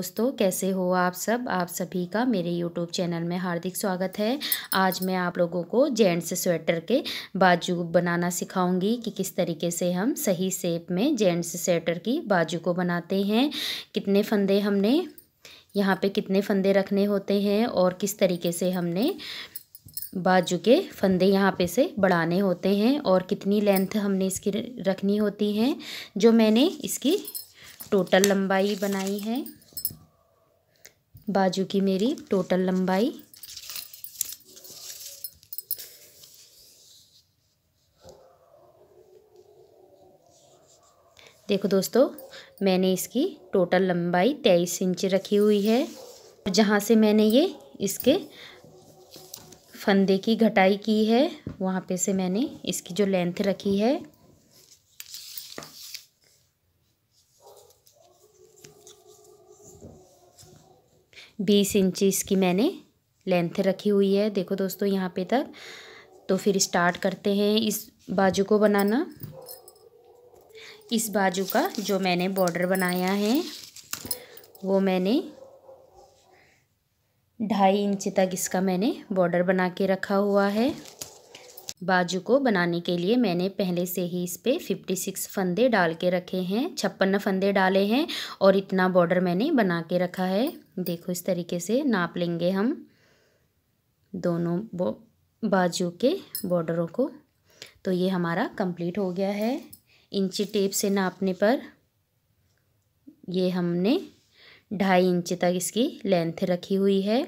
दोस्तों कैसे हो आप सब आप सभी का मेरे यूट्यूब चैनल में हार्दिक स्वागत है आज मैं आप लोगों को जेंट्स स्वेटर के बाजू बनाना सिखाऊंगी कि किस तरीके से हम सही सेप में जेंट्स स्वेटर की बाजू को बनाते हैं कितने फंदे हमने यहाँ पे कितने फंदे रखने होते हैं और किस तरीके से हमने बाजू के फंदे यहाँ पे से बढ़ाने होते हैं और कितनी लेंथ हमने इसकी रखनी होती है जो मैंने इसकी टोटल लंबाई बनाई है बाजू की मेरी टोटल लंबाई देखो दोस्तों मैंने इसकी टोटल लंबाई तेईस इंच रखी हुई है जहाँ से मैंने ये इसके फंदे की घटाई की है वहाँ पे से मैंने इसकी जो लेंथ रखी है बीस इंचिस की मैंने लेंथ रखी हुई है देखो दोस्तों यहाँ पे तक तो फिर स्टार्ट करते हैं इस बाजू को बनाना इस बाजू का जो मैंने बॉर्डर बनाया है वो मैंने ढाई इंच तक इसका मैंने बॉर्डर बना के रखा हुआ है बाजू को बनाने के लिए मैंने पहले से ही इस पर फिफ्टी सिक्स फंदे डाल के रखे हैं छप्पन फंदे डाले हैं और इतना बॉर्डर मैंने बना के रखा है देखो इस तरीके से नाप लेंगे हम दोनों बाजू के बॉर्डरों को तो ये हमारा कंप्लीट हो गया है इंची टेप से नापने पर ये हमने ढाई इंच तक इसकी लेंथ रखी हुई है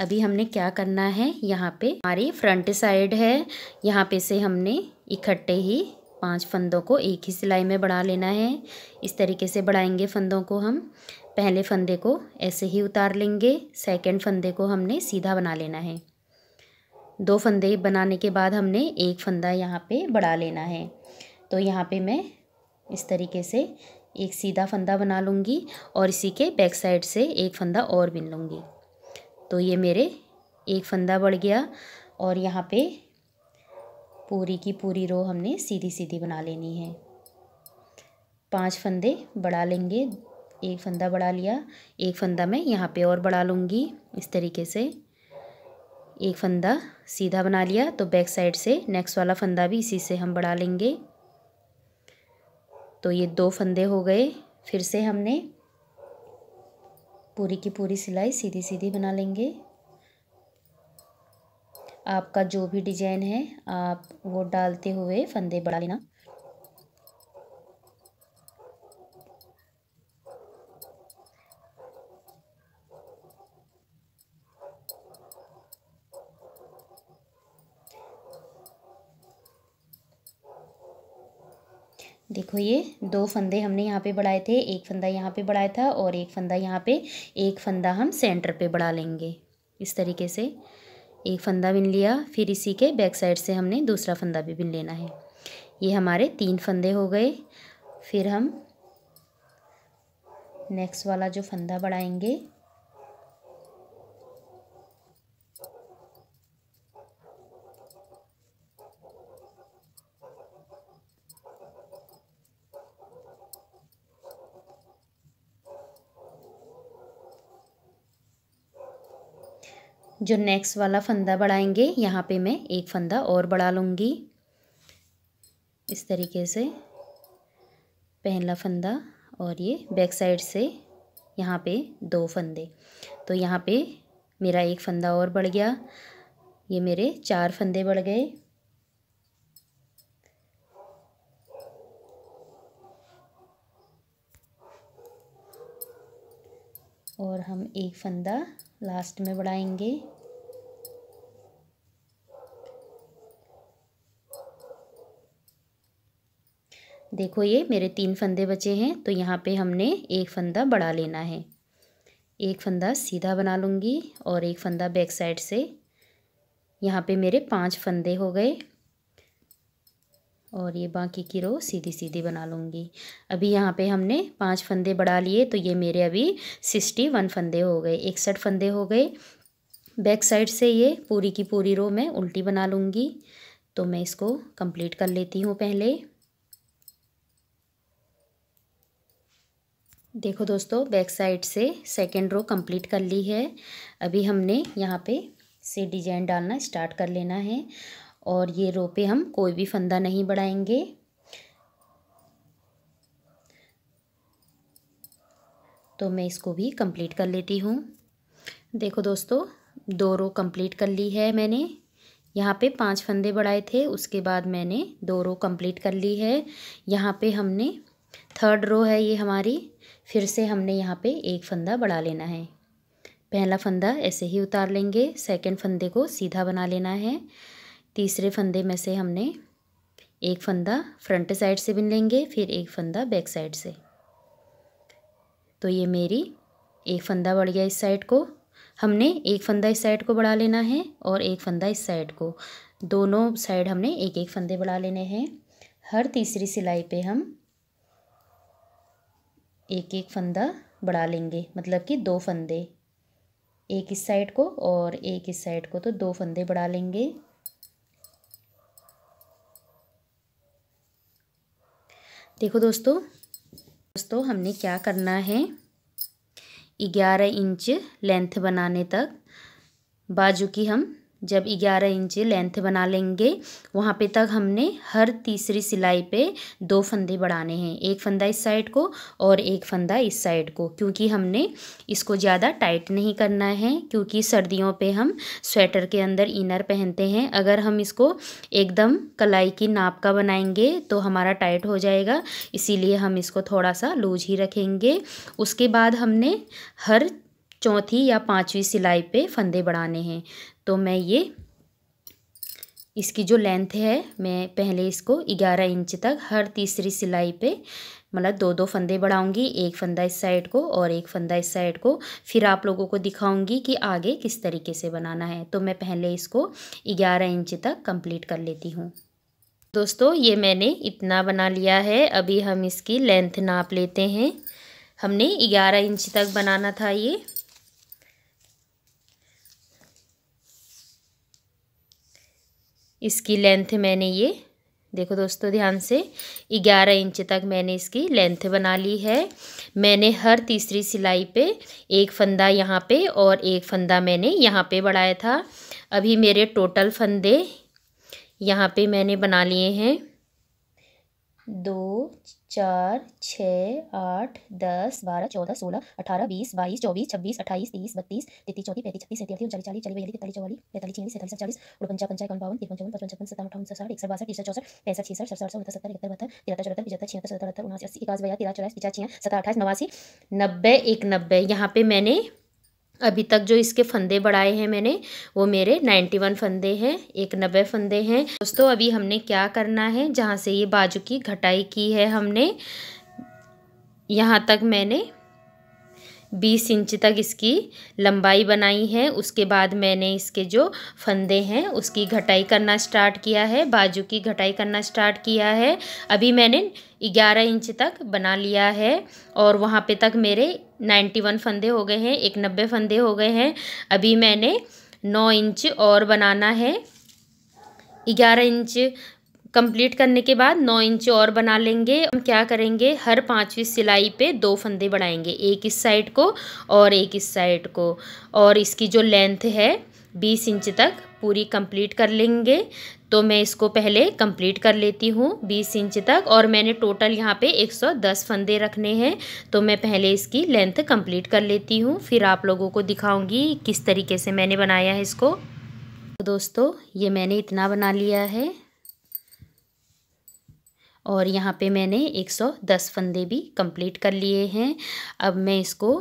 अभी हमने क्या करना है यहाँ पे हमारी फ्रंट साइड है यहाँ पे से हमने इकट्ठे ही पांच फंदों को एक ही सिलाई में बढ़ा लेना है इस तरीके से बढ़ाएंगे फंदों को हम पहले फंदे को ऐसे ही उतार लेंगे सेकंड फंदे को हमने सीधा बना लेना है दो फंदे बनाने के बाद हमने एक फंदा यहाँ पे बढ़ा लेना है तो यहाँ पे मैं इस तरीके से एक सीधा फंदा बना लूँगी और इसी के बैक साइड से एक फंदा और बिन लूँगी तो ये मेरे एक फंदा बढ़ गया और यहाँ पे पूरी की पूरी रो हमने सीधी सीधी बना लेनी है पांच फंदे बढ़ा लेंगे एक फंदा बढ़ा लिया एक फंदा मैं यहाँ पे और बढ़ा लूँगी इस तरीके से एक फंदा सीधा बना लिया तो बैक साइड से नेक्स्ट वाला फंदा भी इसी से हम बढ़ा लेंगे तो ये दो फंदे हो गए फिर से हमने पूरी की पूरी सिलाई सीधी सीधी बना लेंगे आपका जो भी डिजाइन है आप वो डालते हुए फंदे बढ़ा लेना देखो ये दो फंदे हमने यहाँ पे बढ़ाए थे एक फंदा यहाँ पे बढ़ाया था और एक फंदा यहाँ पे एक फंदा हम सेंटर पे बढ़ा लेंगे इस तरीके से एक फंदा बिन लिया फिर इसी के बैक साइड से हमने दूसरा फंदा भी बिन लेना है ये हमारे तीन फंदे हो गए फिर हम नेक्स्ट वाला जो फंदा बढ़ाएंगे जो नेक्स्ट वाला फंदा बढ़ाएंगे यहाँ पे मैं एक फंदा और बढ़ा लूँगी इस तरीके से पहला फंदा और ये बैक साइड से यहाँ पे दो फंदे तो यहाँ पे मेरा एक फंदा और बढ़ गया ये मेरे चार फंदे बढ़ गए और हम एक फंदा लास्ट में बढ़ाएंगे देखो ये मेरे तीन फंदे बचे हैं तो यहाँ पे हमने एक फंदा बढ़ा लेना है एक फंदा सीधा बना लूँगी और एक फंदा बैक साइड से यहाँ पे मेरे पांच फंदे हो गए और ये बाकी की रो सीधी सीधी बना लूँगी अभी यहाँ पे हमने पांच फंदे बढ़ा लिए तो ये मेरे अभी सिक्सटी वन फंदे हो गए इकसठ फंदे हो गए बैक साइड से ये पूरी की पूरी रो मैं उल्टी बना लूँगी तो मैं इसको कंप्लीट कर लेती हूँ पहले देखो दोस्तों बैक साइड से सेकेंड रो कंप्लीट कर ली है अभी हमने यहाँ पे से डिजाइन डालना स्टार्ट कर लेना है और ये रो पे हम कोई भी फंदा नहीं बढ़ाएंगे तो मैं इसको भी कंप्लीट कर लेती हूँ देखो दोस्तों दो रो कंप्लीट कर ली है मैंने यहाँ पे पांच फंदे बढ़ाए थे उसके बाद मैंने दो रो कंप्लीट कर ली है यहाँ पे हमने थर्ड रो है ये हमारी फिर से हमने यहाँ पे एक फंदा बढ़ा लेना है पहला फंदा ऐसे ही उतार लेंगे सेकंड फंदे को सीधा बना लेना है तीसरे फंदे में से हमने एक फंदा फ्रंट साइड से बिन लेंगे फिर एक फंदा बैक साइड से तो ये मेरी एक फंदा बढ़ गया इस साइड को हमने एक फंदा इस साइड को बढ़ा लेना है और एक फंदा इस साइड को दोनों साइड हमने एक एक फंदे बढ़ा लेने हैं हर तीसरी सिलाई पे हम एक एक फंदा बढ़ा लेंगे मतलब कि दो फंदे एक इस साइड को और एक इस साइड को तो दो फंदे बढ़ा लेंगे देखो दोस्तों दोस्तों हमने क्या करना है ग्यारह इंच लेंथ बनाने तक बाजू की हम जब ग्यारह इंच लेंथ बना लेंगे वहाँ पे तक हमने हर तीसरी सिलाई पे दो फंदे बढ़ाने हैं एक फंदा इस साइड को और एक फंदा इस साइड को क्योंकि हमने इसको ज़्यादा टाइट नहीं करना है क्योंकि सर्दियों पे हम स्वेटर के अंदर इनर पहनते हैं अगर हम इसको एकदम कलाई की नाप का बनाएंगे तो हमारा टाइट हो जाएगा इसीलिए हम इसको थोड़ा सा लूज ही रखेंगे उसके बाद हमने हर चौथी या पांचवी सिलाई पे फंदे बढ़ाने हैं तो मैं ये इसकी जो लेंथ है मैं पहले इसको ग्यारह इंच तक हर तीसरी सिलाई पे मतलब दो दो फंदे बढ़ाऊंगी एक फंदा इस साइड को और एक फंदा इस साइड को फिर आप लोगों को दिखाऊंगी कि आगे किस तरीके से बनाना है तो मैं पहले इसको ग्यारह इंच तक कंप्लीट कर लेती हूँ दोस्तों ये मैंने इतना बना लिया है अभी हम इसकी लेंथ नाप लेते हैं हमने ग्यारह इंच तक बनाना था ये इसकी लेंथ मैंने ये देखो दोस्तों ध्यान से 11 इंच तक मैंने इसकी लेंथ बना ली है मैंने हर तीसरी सिलाई पे एक फंदा यहाँ पे और एक फंदा मैंने यहाँ पे बढ़ाया था अभी मेरे टोटल फंदे यहाँ पे मैंने बना लिए हैं दो चार छः आठ दस बारह चौदह सोलह अठारह बीस बाईस चौबीस छब्बीस अट्ठाईस तीस बत्तीस तैतीस चौतीस पैंतीस छत्तीस सैंतीस चालीस चालीस चालीस बयालीस तैतालीस चौवालीस पैंतालीस छियालीस सैंतालीस चालीस उनपंचास पंचायत बावन तिरपन चौवन पचपन छप्पन सत्तावन अठावन साठ इकसठ बासठ तिरसठ चौसठ पैंसठ छियासठ सड़सठ उनहत्तर सत्तर इकहत्तर बहत्तर तिहत्तर चौहत्तर पचहत्तर छिहत्तर सतहत्तर अठासी अस्सी इक्यास बयास तिरास चौरास पिचास छियास सत्तर अठाईस नवासी नब्बे एक नब्बे यहाँ पे मैंने अभी तक जो इसके फंदे बढ़ाए हैं मैंने वो मेरे 91 फंदे हैं एक नब्बे फंदे हैं दोस्तों अभी हमने क्या करना है जहाँ से ये बाजू की घटाई की है हमने यहाँ तक मैंने बीस इंच तक इसकी लंबाई बनाई है उसके बाद मैंने इसके जो फंदे हैं उसकी घटाई करना स्टार्ट किया है बाजू की घटाई करना स्टार्ट किया है अभी मैंने ग्यारह इंच तक बना लिया है और वहाँ पे तक मेरे नाइन्टी वन फंदे हो गए हैं एक नब्बे फंदे हो गए हैं अभी मैंने नौ इंच और बनाना है ग्यारह इंच कंप्लीट करने के बाद नौ इंच और बना लेंगे हम क्या करेंगे हर पाँचवीं सिलाई पे दो फंदे बढ़ाएंगे एक इस साइड को और एक इस साइड को और इसकी जो लेंथ है बीस इंच तक पूरी कंप्लीट कर लेंगे तो मैं इसको पहले कंप्लीट कर लेती हूँ बीस इंच तक और मैंने टोटल यहाँ पे 110 फंदे रखने हैं तो मैं पहले इसकी लेंथ कंप्लीट कर लेती हूँ फिर आप लोगों को दिखाऊँगी किस तरीके से मैंने बनाया है इसको तो दोस्तों ये मैंने इतना बना लिया है और यहाँ पे मैंने 110 फंदे भी कंप्लीट कर लिए हैं अब मैं इसको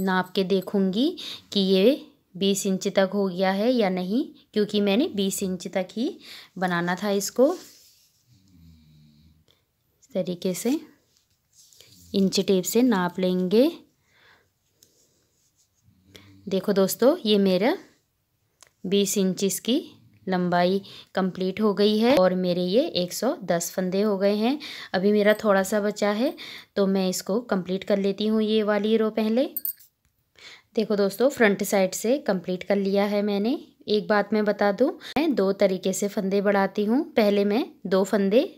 नाप के देखूँगी कि ये बीस इंच तक हो गया है या नहीं क्योंकि मैंने बीस इंच तक ही बनाना था इसको इस तरीके से इंच टेप से नाप लेंगे देखो दोस्तों ये मेरा बीस इंच की लंबाई कंप्लीट हो गई है और मेरे ये 110 फंदे हो गए हैं अभी मेरा थोड़ा सा बचा है तो मैं इसको कंप्लीट कर लेती हूँ ये वाली रो पहले देखो दोस्तों फ्रंट साइड से कंप्लीट कर लिया है मैंने एक बात मैं बता दूं मैं दो तरीके से फंदे बढ़ाती हूँ पहले मैं दो फंदे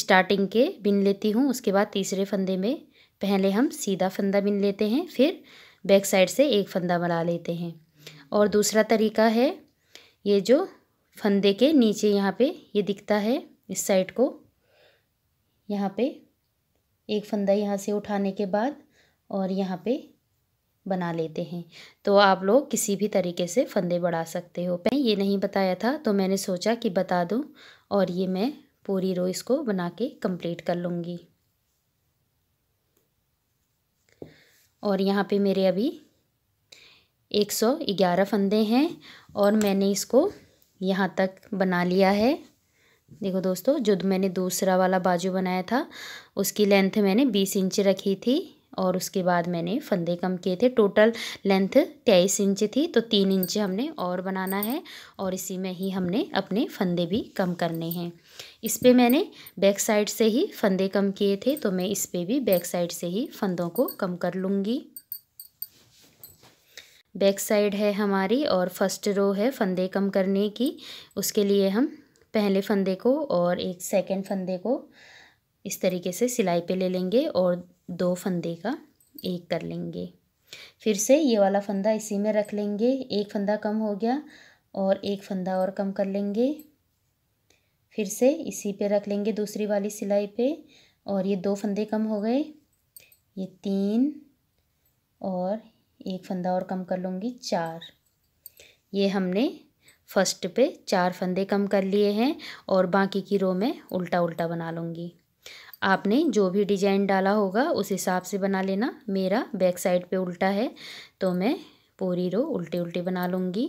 स्टार्टिंग के बिन लेती हूँ उसके बाद तीसरे फंदे में पहले हम सीधा फंदा बिन लेते हैं फिर बैक साइड से एक फंदा बना लेते हैं और दूसरा तरीका है ये जो फंदे के नीचे यहाँ पे ये दिखता है इस साइड को यहाँ पे एक फंदा यहाँ से उठाने के बाद और यहाँ पे बना लेते हैं तो आप लोग किसी भी तरीके से फंदे बढ़ा सकते हो मैं ये नहीं बताया था तो मैंने सोचा कि बता दूँ और ये मैं पूरी रो इसको बना के कंप्लीट कर लूँगी और यहाँ पे मेरे अभी एक सौ ग्यारह फंदे हैं और मैंने इसको यहाँ तक बना लिया है देखो दोस्तों जो मैंने दूसरा वाला बाजू बनाया था उसकी लेंथ मैंने बीस इंच रखी थी और उसके बाद मैंने फंदे कम किए थे टोटल लेंथ तेईस इंच थी तो तीन इंच हमने और बनाना है और इसी में ही हमने अपने फंदे भी कम करने हैं इस पर मैंने बैक साइड से ही फंदे कम किए थे तो मैं इस पर भी बैक साइड से ही फंदों को कम कर लूँगी बैक साइड है हमारी और फर्स्ट रो है फंदे कम करने की उसके लिए हम पहले फंदे को और एक सेकेंड फंदे को इस तरीके से सिलाई पे ले लेंगे और दो फंदे का एक कर लेंगे फिर से ये वाला फंदा इसी में रख लेंगे एक फंदा कम हो गया और एक फंदा और कम कर लेंगे फिर से इसी पे रख लेंगे दूसरी वाली सिलाई पे और ये दो फंदे कम हो गए ये तीन और एक फंदा और कम कर लूँगी चार ये हमने फर्स्ट पे चार फंदे कम कर लिए हैं और बाकी की रो में उल्टा उल्टा बना लूँगी आपने जो भी डिजाइन डाला होगा उस हिसाब से बना लेना मेरा बैक साइड पे उल्टा है तो मैं पूरी रो उल्टी उल्टी बना लूँगी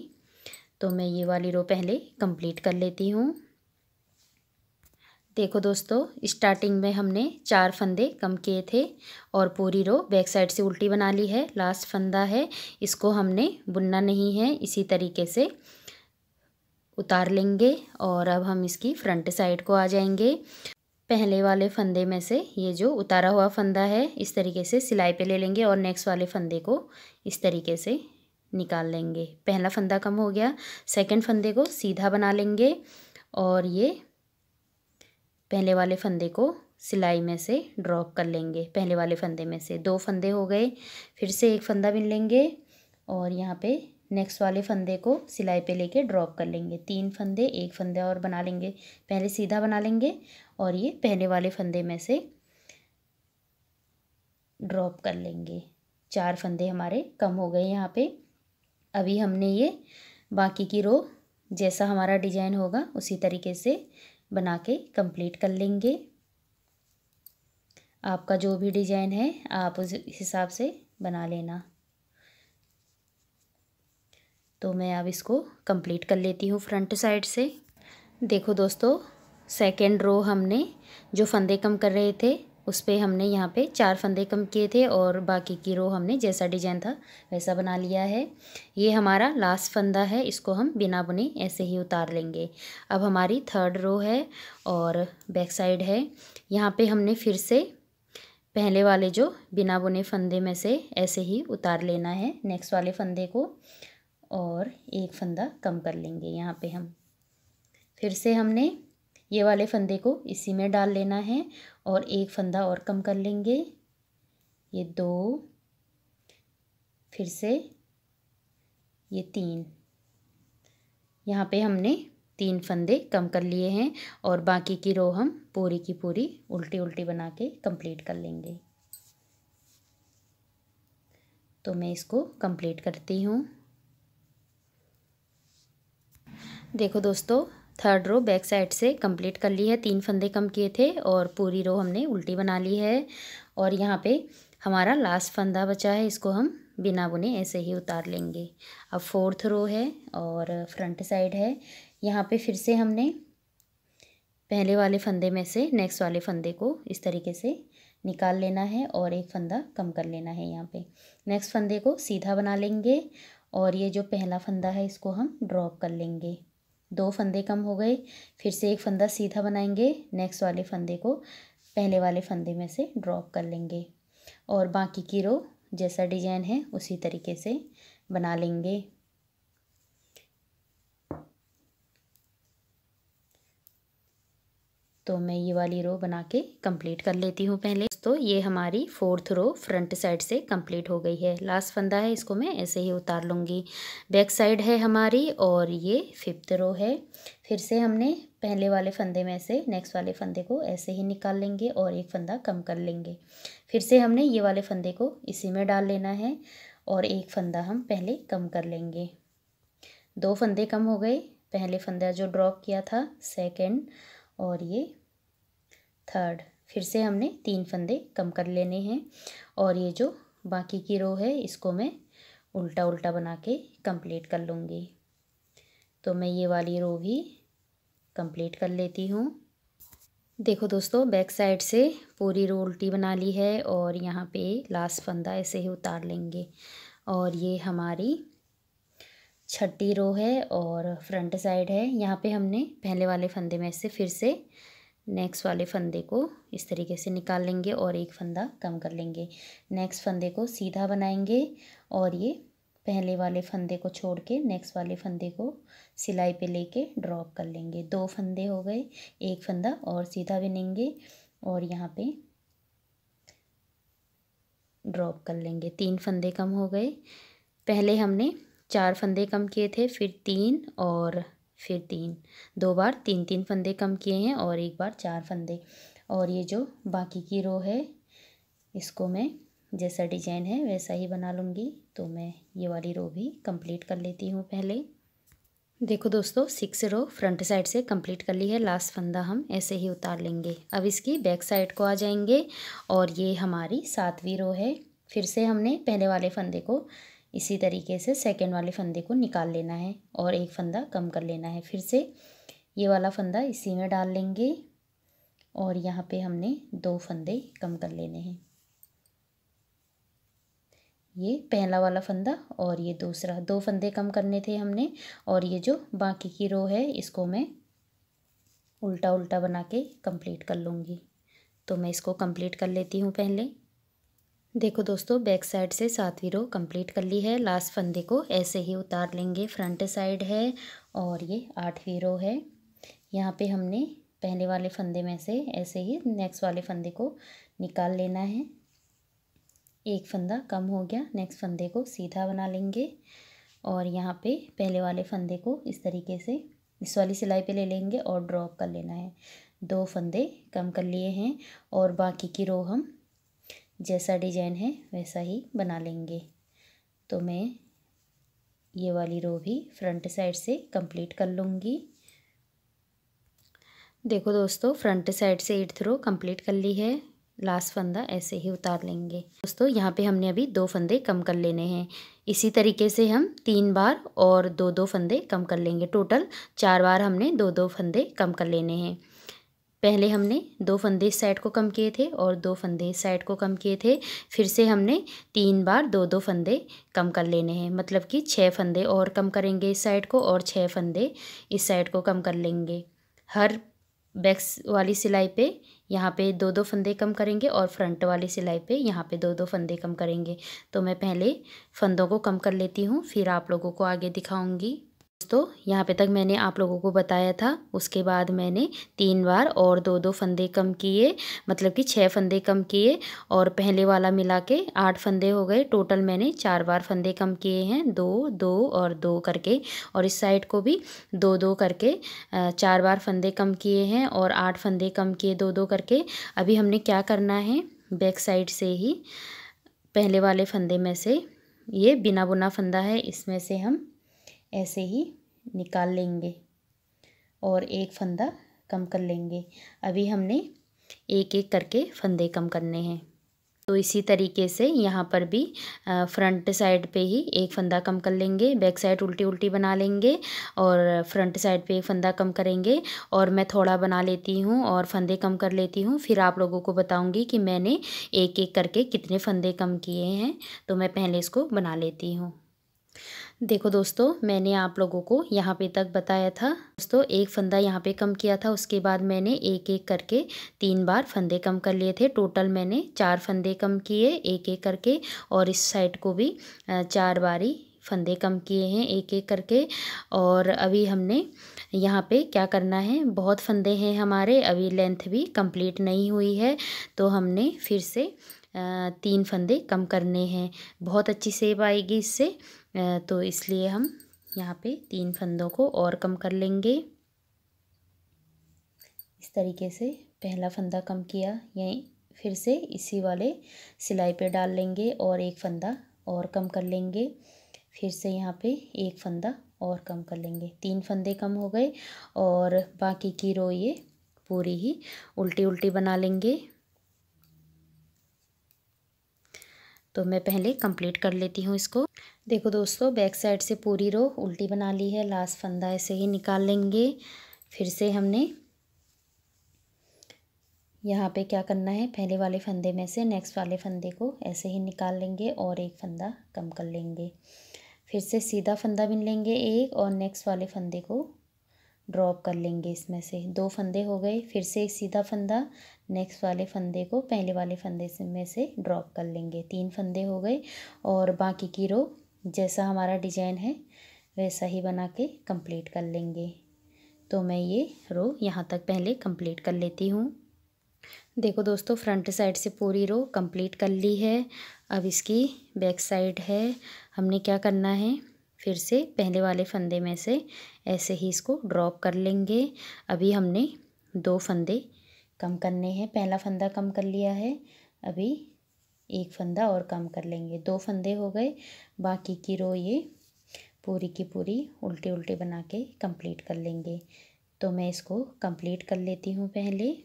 तो मैं ये वाली रो पहले कंप्लीट कर लेती हूँ देखो दोस्तों स्टार्टिंग में हमने चार फंदे कम किए थे और पूरी रो बैक साइड से उल्टी बना ली है लास्ट फंदा है इसको हमने बुनना नहीं है इसी तरीके से उतार लेंगे और अब हम इसकी फ्रंट साइड को आ जाएंगे पहले वाले फंदे में से ये जो उतारा हुआ फंदा है इस तरीके से सिलाई पे ले लेंगे और नेक्स्ट वाले फंदे को इस तरीके से निकाल लेंगे पहला फंदा कम हो गया सेकंड फंदे को सीधा बना लेंगे और ये पहले वाले फंदे को सिलाई में से ड्रॉप कर लेंगे पहले वाले फंदे में से दो फंदे हो गए फिर से एक फंदा बिन लेंगे और यहाँ पे नेक्स्ट वाले फंदे को सिलाई पे लेके ड्रॉप कर लेंगे तीन फंदे एक फंदे और बना लेंगे पहले सीधा बना लेंगे और ये पहले वाले फंदे में से ड्रॉप कर लेंगे चार फंदे हमारे कम हो गए यहाँ पे अभी हमने ये बाकी की रो जैसा हमारा डिजाइन होगा उसी तरीके से बना के कंप्लीट कर लेंगे आपका जो भी डिजाइन है आप उस हिसाब से बना लेना तो मैं अब इसको कंप्लीट कर लेती हूँ फ्रंट साइड से देखो दोस्तों सेकेंड रो हमने जो फंदे कम कर रहे थे उस पर हमने यहाँ पे चार फंदे कम किए थे और बाकी की रो हमने जैसा डिजाइन था वैसा बना लिया है ये हमारा लास्ट फंदा है इसको हम बिना बुने ऐसे ही उतार लेंगे अब हमारी थर्ड रो है और बैक साइड है यहाँ पे हमने फिर से पहले वाले जो बिना बुने फंदे में से ऐसे ही उतार लेना है नेक्स्ट वाले फंदे को और एक फंदा कम कर लेंगे यहाँ पर हम फिर से हमने ये वाले फंदे को इसी में डाल लेना है और एक फंदा और कम कर लेंगे ये दो फिर से ये तीन यहाँ पे हमने तीन फंदे कम कर लिए हैं और बाकी की रो हम पूरी की पूरी उल्टी उल्टी बना के कंप्लीट कर लेंगे तो मैं इसको कंप्लीट करती हूँ देखो दोस्तों थर्ड रो बैक साइड से कंप्लीट कर ली है तीन फंदे कम किए थे और पूरी रो हमने उल्टी बना ली है और यहाँ पे हमारा लास्ट फंदा बचा है इसको हम बिना बुने ऐसे ही उतार लेंगे अब फोर्थ रो है और फ्रंट साइड है यहाँ पे फिर से हमने पहले वाले फंदे में से नेक्स्ट वाले फंदे को इस तरीके से निकाल लेना है और एक फंदा कम कर लेना है यहाँ पे नेक्स्ट फंदे को सीधा बना लेंगे और ये जो पहला फंदा है इसको हम ड्रॉप कर लेंगे दो फंदे कम हो गए फिर से एक फंदा सीधा बनाएंगे नेक्स्ट वाले फंदे को पहले वाले फंदे में से ड्रॉप कर लेंगे और बाकी की रो जैसा डिजाइन है उसी तरीके से बना लेंगे तो मैं ये वाली रो बना के कंप्लीट कर लेती हूँ पहले तो ये हमारी फोर्थ रो फ्रंट साइड से कंप्लीट हो गई है लास्ट फंदा है इसको मैं ऐसे ही उतार लूँगी बैक साइड है हमारी और ये फिफ्थ रो है फिर से हमने पहले वाले फंदे में से नेक्स्ट वाले फंदे को ऐसे ही निकाल लेंगे और एक फंदा कम कर लेंगे फिर से हमने ये वाले फंदे को इसी में डाल लेना है और एक फंदा हम पहले कम कर लेंगे दो फंदे कम हो गए पहले फंदा जो ड्रॉप किया था सेकेंड और ये थर्ड फिर से हमने तीन फंदे कम कर लेने हैं और ये जो बाकी की रो है इसको मैं उल्टा उल्टा बना के कंप्लीट कर लूँगी तो मैं ये वाली रो भी कंप्लीट कर लेती हूँ देखो दोस्तों बैक साइड से पूरी रो उल्टी बना ली है और यहाँ पे लास्ट फंदा ऐसे ही उतार लेंगे और ये हमारी छठी रो है और फ्रंट साइड है यहाँ पे हमने पहले वाले फंदे में से फिर से नेक्स्ट वाले फंदे को इस तरीके से निकाल लेंगे और एक फंदा कम कर लेंगे नेक्स्ट फंदे को सीधा बनाएंगे और ये पहले वाले फंदे को छोड़ के नेक्स्ट वाले फंदे को सिलाई पे लेके ड्रॉप कर लेंगे दो फंदे हो गए एक फंदा और सीधा बिनेंगे और यहाँ पे ड्रॉप कर लेंगे तीन फंदे कम हो गए पहले हमने चार फंदे कम किए थे फिर तीन और फिर तीन दो बार तीन तीन फंदे कम किए हैं और एक बार चार फंदे और ये जो बाकी की रो है इसको मैं जैसा डिजाइन है वैसा ही बना लूँगी तो मैं ये वाली रो भी कंप्लीट कर लेती हूँ पहले देखो दोस्तों सिक्स रो फ्रंट साइड से कंप्लीट कर ली है लास्ट फंदा हम ऐसे ही उतार लेंगे अब इसकी बैक साइड को आ जाएंगे और ये हमारी सातवीं रो है फिर से हमने पहले वाले फंदे को इसी तरीके से सेकेंड वाले फंदे को निकाल लेना है और एक फंदा कम कर लेना है फिर से ये वाला फंदा इसी में डाल लेंगे और यहाँ पे हमने दो फंदे कम कर लेने हैं ये पहला वाला फंदा और ये दूसरा दो फंदे कम करने थे हमने और ये जो बाकी की रो है इसको मैं उल्टा उल्टा बना के कंप्लीट कर लूँगी तो मैं इसको कंप्लीट कर लेती हूँ पहले देखो दोस्तों बैक साइड से सातवीं रो कंप्लीट कर ली है लास्ट फंदे को ऐसे ही उतार लेंगे फ्रंट साइड है और ये आठवीं रो है यहाँ पे हमने पहले वाले फंदे में से ऐसे ही नेक्स्ट वाले फंदे को निकाल लेना है एक फंदा कम हो गया नेक्स्ट फंदे को सीधा बना लेंगे और यहाँ पे पहले वाले फंदे को इस तरीके से इस वाली सिलाई पे ले लेंगे और ड्रॉप कर लेना है दो फंदे कम कर लिए हैं और बाकी की रो हम जैसा डिजाइन है वैसा ही बना लेंगे तो मैं ये वाली रो भी फ्रंट साइड से कंप्लीट कर लूँगी देखो दोस्तों फ्रंट साइड से एट्थ रो कंप्लीट कर ली है लास्ट फंदा ऐसे ही उतार लेंगे दोस्तों यहाँ पे हमने अभी दो फंदे कम कर लेने हैं इसी तरीके से हम तीन बार और दो दो फंदे कम कर लेंगे टोटल चार बार हमने दो दो फंदे कम कर लेने हैं पहले हमने दो फंदे इस साइड को कम किए थे और दो फंदे इस साइड को कम किए थे फिर से हमने तीन बार दो दो फंदे कम कर लेने हैं मतलब कि छः फंदे और कम करेंगे इस साइड को और छः फंदे इस साइड को कम कर लेंगे हर बैक्स वाली सिलाई पे यहाँ पे दो दो फंदे कम करेंगे और फ्रंट वाली सिलाई पे यहाँ पे दो दो फंदे कम करेंगे तो मैं पहले फंदों को कम कर लेती हूँ फिर आप लोगों को आगे दिखाऊँगी दोस्तों यहाँ पे तक मैंने आप लोगों को बताया था उसके बाद मैंने तीन बार और दो दो फंदे कम किए मतलब कि छः फंदे कम किए और पहले वाला मिला के आठ फंदे हो गए टोटल मैंने चार बार फंदे कम किए हैं दो दो और दो करके और इस साइड को भी दो दो करके चार बार फंदे कम किए हैं और आठ फंदे कम किए दो दो करके अभी हमने क्या करना है बैक साइड से ही पहले वाले फंदे में से ये बिना बुना फंदा है इसमें से हम ऐसे ही निकाल लेंगे और एक फंदा कम कर लेंगे अभी हमने एक एक करके फंदे कम करने हैं तो इसी तरीके से यहाँ पर भी फ्रंट साइड पे ही एक फंदा कम कर लेंगे बैक साइड उल्टी उल्टी बना लेंगे और फ्रंट साइड पे एक फंदा कम करेंगे और मैं थोड़ा बना लेती हूँ और फंदे कम कर लेती हूँ फिर आप लोगों को बताऊँगी कि मैंने एक एक करके कितने फंदे कम किए हैं तो मैं पहले इसको बना लेती हूँ देखो दोस्तों मैंने आप लोगों को यहाँ पे तक बताया था दोस्तों एक फंदा यहाँ पे कम किया था उसके बाद मैंने एक एक करके तीन बार फंदे कम कर लिए थे टोटल मैंने चार फंदे कम किए एक एक करके और इस साइड को भी चार बारी फंदे कम किए हैं एक एक करके और अभी हमने यहाँ पे क्या करना है बहुत फंदे हैं हमारे अभी लेंथ भी कंप्लीट नहीं हुई है तो हमने फिर से तीन फंदे कम करने हैं बहुत अच्छी सेब आएगी इससे तो इसलिए हम यहाँ पे तीन फंदों को और कम कर लेंगे इस तरीके से पहला फंदा कम किया यहीं फिर से इसी वाले सिलाई पे डाल लेंगे और एक फंदा और कम कर लेंगे फिर से यहाँ पे एक फंदा और कम कर लेंगे तीन फंदे कम हो गए और बाकी की रो ये पूरी ही उल्टी उल्टी बना लेंगे तो मैं पहले कंप्लीट कर लेती हूँ इसको देखो दोस्तों बैक साइड से पूरी रो उल्टी बना ली है लास्ट फंदा ऐसे ही निकाल लेंगे फिर से हमने यहाँ पे क्या करना है पहले वाले फंदे में से नेक्स्ट वाले फंदे को ऐसे ही निकाल लेंगे और एक फंदा कम कर लेंगे फिर से सीधा फंदा बिन लेंगे एक और नेक्स्ट वाले फंदे को ड्रॉप कर लेंगे इसमें से दो फंदे हो गए फिर से एक सीधा फंदा नेक्स्ट वाले फंदे को पहले वाले फंदे से में से ड्रॉप कर लेंगे तीन फंदे हो गए और बाकी की रो जैसा हमारा डिजाइन है वैसा ही बना के कंप्लीट कर लेंगे तो मैं ये रो यहाँ तक पहले कंप्लीट कर लेती हूँ देखो दोस्तों फ्रंट साइड से पूरी रो कंप्लीट कर ली है अब इसकी बैक साइड है हमने क्या करना है फिर से पहले वाले फंदे में से ऐसे ही इसको ड्रॉप कर लेंगे अभी हमने दो फंदे कम करने हैं पहला फंदा कम कर लिया है अभी एक फंदा और कम कर लेंगे दो फंदे हो गए बाकी की रो ये पूरी की पूरी उल्टे उल्टे बना के कंप्लीट कर लेंगे तो मैं इसको कंप्लीट कर लेती हूँ पहले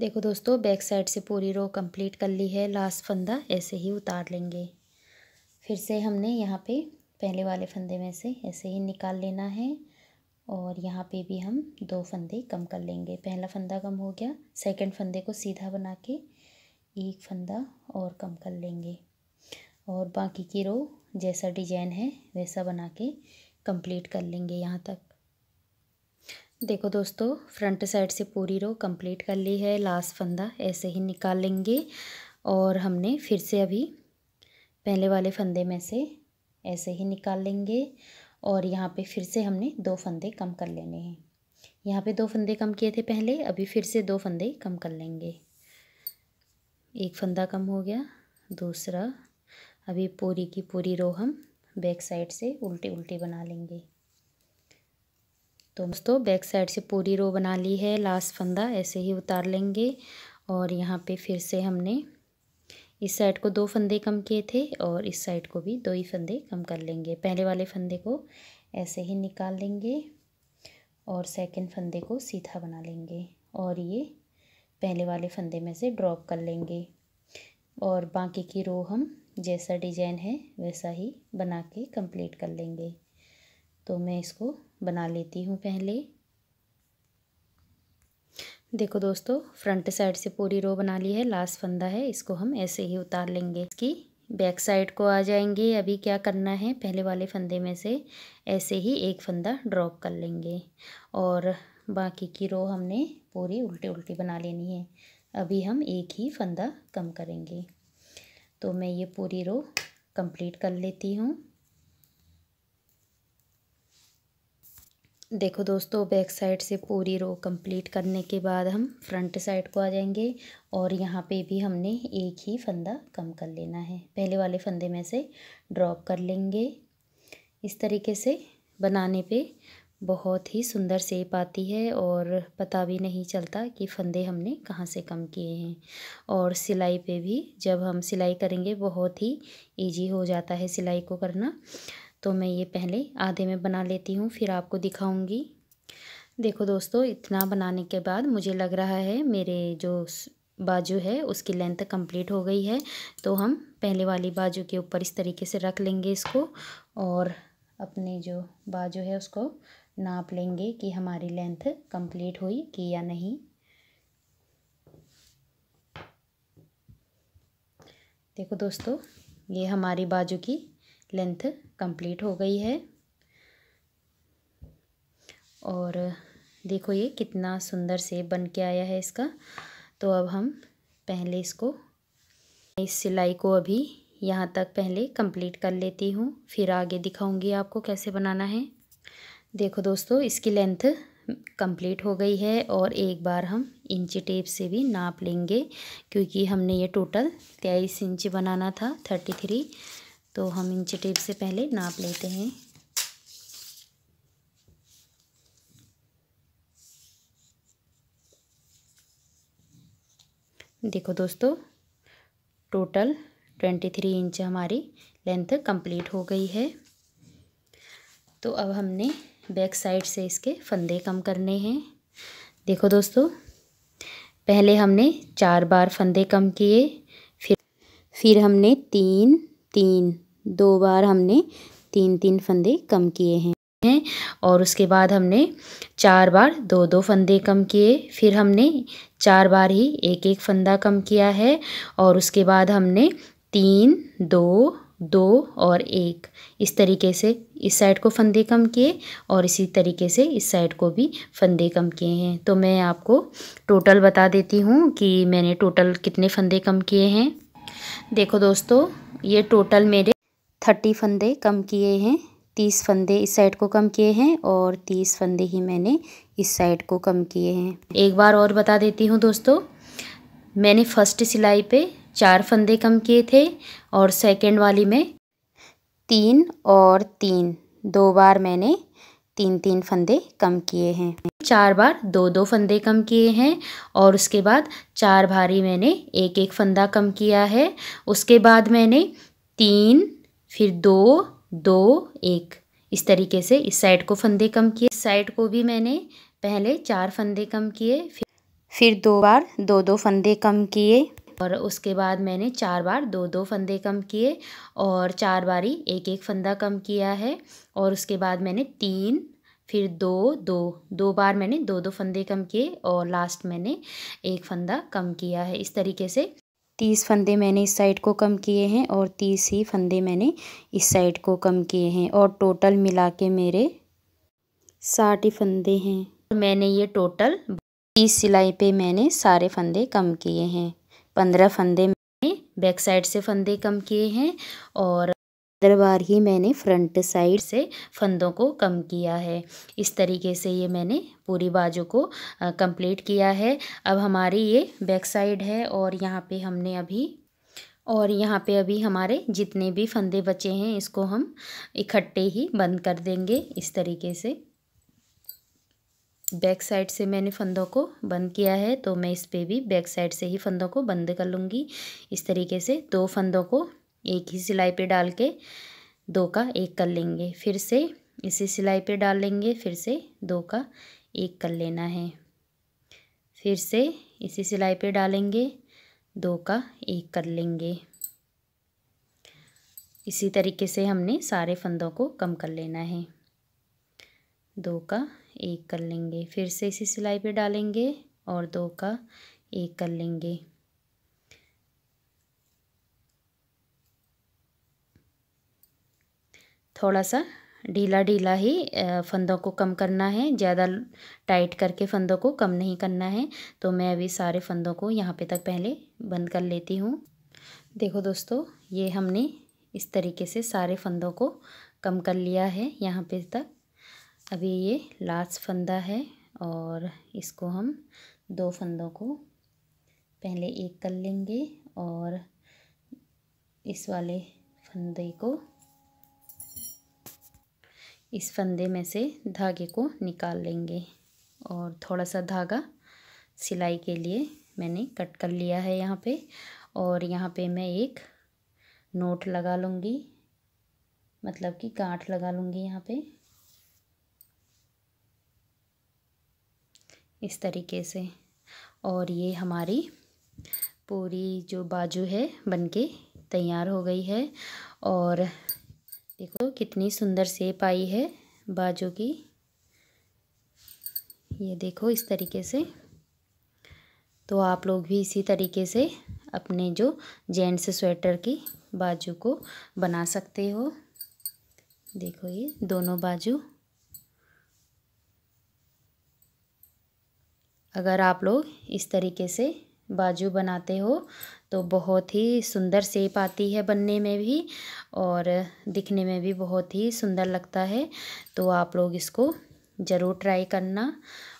देखो दोस्तों बैक साइड से पूरी रो कंप्लीट कर ली है लास्ट फंदा ऐसे ही उतार लेंगे फिर से हमने यहाँ पे पहले वाले फंदे में से ऐसे ही निकाल लेना है और यहाँ पे भी हम दो फंदे कम कर लेंगे पहला फंदा कम हो गया सेकंड फंदे को सीधा बना के एक फंदा और कम कर लेंगे और बाकी की रो जैसा डिजाइन है वैसा बना के कंप्लीट कर लेंगे यहाँ तक देखो दोस्तों फ्रंट साइड से पूरी रो कंप्लीट कर ली है लास्ट फंदा ऐसे ही निकाल लेंगे और हमने फिर से अभी पहले वाले फंदे में से ऐसे ही निकाल लेंगे और यहाँ पे फिर से हमने दो फंदे कम कर लेने हैं यहाँ पे दो फंदे कम किए थे पहले अभी फिर से दो फंदे कम कर लेंगे एक फंदा कम हो गया दूसरा अभी पूरी की पूरी रो हम बैक साइड से उल्टी उल्टी बना लेंगे तो दोस्तों बैक साइड से पूरी रो बना ली है लास्ट फंदा ऐसे ही उतार लेंगे और यहाँ पे फिर से हमने इस साइड को दो फंदे कम किए थे और इस साइड को भी दो ही फंदे कम कर लेंगे पहले वाले फंदे को ऐसे ही निकाल लेंगे और सेकंड फंदे को सीधा बना लेंगे और ये पहले वाले फंदे में से ड्रॉप कर लेंगे और बाकी की रो हम जैसा डिजाइन है वैसा ही बना के कंप्लीट कर लेंगे तो मैं इसको बना लेती हूँ पहले देखो दोस्तों फ्रंट साइड से पूरी रो बना ली है लास्ट फंदा है इसको हम ऐसे ही उतार लेंगे इसकी बैक साइड को आ जाएंगे अभी क्या करना है पहले वाले फंदे में से ऐसे ही एक फंदा ड्रॉप कर लेंगे और बाकी की रो हमने पूरी उल्टी उल्टी बना लेनी है अभी हम एक ही फंदा कम करेंगे तो मैं ये पूरी रो कंप्लीट कर लेती हूँ देखो दोस्तों बैक साइड से पूरी रो कंप्लीट करने के बाद हम फ्रंट साइड को आ जाएंगे और यहाँ पे भी हमने एक ही फंदा कम कर लेना है पहले वाले फंदे में से ड्रॉप कर लेंगे इस तरीके से बनाने पे बहुत ही सुंदर सेप आती है और पता भी नहीं चलता कि फंदे हमने कहाँ से कम किए हैं और सिलाई पे भी जब हम सिलाई करेंगे बहुत ही ईजी हो जाता है सिलाई को करना तो मैं ये पहले आधे में बना लेती हूँ फिर आपको दिखाऊँगी देखो दोस्तों इतना बनाने के बाद मुझे लग रहा है मेरे जो बाजू है उसकी लेंथ कंप्लीट हो गई है तो हम पहले वाली बाजू के ऊपर इस तरीके से रख लेंगे इसको और अपने जो बाजू है उसको नाप लेंगे कि हमारी लेंथ कंप्लीट हुई कि या नहीं देखो दोस्तों ये हमारी बाजू की लेंथ कंप्लीट हो गई है और देखो ये कितना सुंदर सेप बन के आया है इसका तो अब हम पहले इसको इस सिलाई को अभी यहाँ तक पहले कंप्लीट कर लेती हूँ फिर आगे दिखाऊंगी आपको कैसे बनाना है देखो दोस्तों इसकी लेंथ कंप्लीट हो गई है और एक बार हम इंची टेप से भी नाप लेंगे क्योंकि हमने ये टोटल तेईस इंच बनाना था थर्टी थ्री तो हम इंच टेप से पहले नाप लेते हैं देखो दोस्तों टोटल ट्वेंटी थ्री इंच हमारी लेंथ कंप्लीट हो गई है तो अब हमने बैक साइड से इसके फंदे कम करने हैं देखो दोस्तों पहले हमने चार बार फंदे कम किए फिर फिर हमने तीन तीन दो बार हमने तीन तीन फंदे कम किए हैं हैं और उसके बाद हमने चार बार दो दो फंदे कम किए फिर हमने चार बार ही एक एक फंदा कम किया है और उसके बाद हमने तीन दो दो और एक इस तरीके से इस साइड को फंदे कम किए और इसी तरीके से इस साइड को भी फंदे कम किए हैं तो मैं आपको टोटल बता देती हूँ कि मैंने टोटल कितने फंदे कम किए हैं देखो दोस्तों ये टोटल मेरे थर्टी फंदे कम किए हैं तीस फंदे इस साइड को कम किए हैं और तीस फंदे ही मैंने इस साइड को कम किए हैं एक बार और बता देती हूँ दोस्तों मैंने फर्स्ट सिलाई पे चार फंदे कम किए थे और सेकंड वाली में तीन और तीन दो बार मैंने तीन तीन फंदे कम किए हैं चार बार दो दो फंदे कम किए हैं और उसके बाद चार भारी मैंने एक एक फंदा कम किया है उसके बाद मैंने तीन फिर दो दो एक इस तरीके से इस साइड को फंदे कम किए इस साइड को भी मैंने पहले चार फंदे कम किए फिर फिर दो बार दो दो फंदे कम किए और उसके बाद मैंने चार बार दो दो फंदे कम किए और चार बारी एक एक फंदा कम किया है और उसके बाद मैंने तीन फिर दो दो दो बार मैंने दो दो फंदे कम किए और लास्ट मैंने एक फंदा कम किया है इस तरीके से तीस फंदे मैंने इस साइड को कम किए हैं और तीस ही फंदे मैंने इस साइड को कम किए हैं और टोटल मिला के मेरे साठ ही फंदे हैं मैंने ये टोटल तीस सिलाई पे मैंने सारे फंदे कम किए हैं पंद्रह फंदे मैंने बैक साइड से फंदे कम किए हैं और इधर बार ही मैंने फ्रंट साइड से फंदों को कम किया है इस तरीके से ये मैंने पूरी बाजू को कंप्लीट किया है अब हमारी ये बैक साइड है और यहाँ पे हमने अभी और यहाँ पे अभी हमारे जितने भी फंदे बचे हैं इसको हम इकट्ठे ही बंद कर देंगे इस तरीके से बैक साइड से मैंने फंदों को बंद किया है तो मैं इस पर भी बैक साइड से ही फंदों को बंद कर लूँगी इस तरीके से दो फंदों को एक ही सिलाई पे डाल के दो का एक कर लेंगे फिर से इसी सिलाई पे डाल लेंगे फिर से दो का एक कर लेना है फिर से इसी सिलाई पे डालेंगे दो का एक कर लेंगे इसी तरीके से हमने सारे फंदों को कम कर लेना है दो का एक कर लेंगे फिर से इसी सिलाई पे डालेंगे और दो का एक कर लेंगे थोड़ा सा ढीला ढीला ही फंदों को कम करना है ज़्यादा टाइट करके फंदों को कम नहीं करना है तो मैं अभी सारे फंदों को यहाँ पे तक पहले बंद कर लेती हूँ देखो दोस्तों ये हमने इस तरीके से सारे फंदों को कम कर लिया है यहाँ पे तक अभी ये लास्ट फंदा है और इसको हम दो फंदों को पहले एक कर लेंगे और इस वाले फंदे को इस फंदे में से धागे को निकाल लेंगे और थोड़ा सा धागा सिलाई के लिए मैंने कट कर लिया है यहाँ पे और यहाँ पे मैं एक नोट लगा लूँगी मतलब कि गांठ लगा लूँगी यहाँ पे इस तरीके से और ये हमारी पूरी जो बाजू है बनके तैयार हो गई है और देखो कितनी सुंदर सेप आई है बाजू की ये देखो इस तरीके से तो आप लोग भी इसी तरीके से अपने जो जेंट्स स्वेटर की बाजू को बना सकते हो देखो ये दोनों बाजू अगर आप लोग इस तरीके से बाजू बनाते हो तो बहुत ही सुंदर सेप आती है बनने में भी और दिखने में भी बहुत ही सुंदर लगता है तो आप लोग इसको ज़रूर ट्राई करना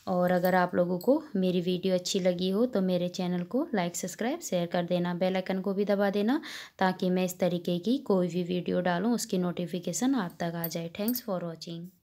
और अगर आप लोगों को मेरी वीडियो अच्छी लगी हो तो मेरे चैनल को लाइक सब्सक्राइब शेयर कर देना बेल आइकन को भी दबा देना ताकि मैं इस तरीके की कोई भी वीडियो डालूं उसकी नोटिफिकेशन आप तक आ जाए थैंक्स फॉर वॉचिंग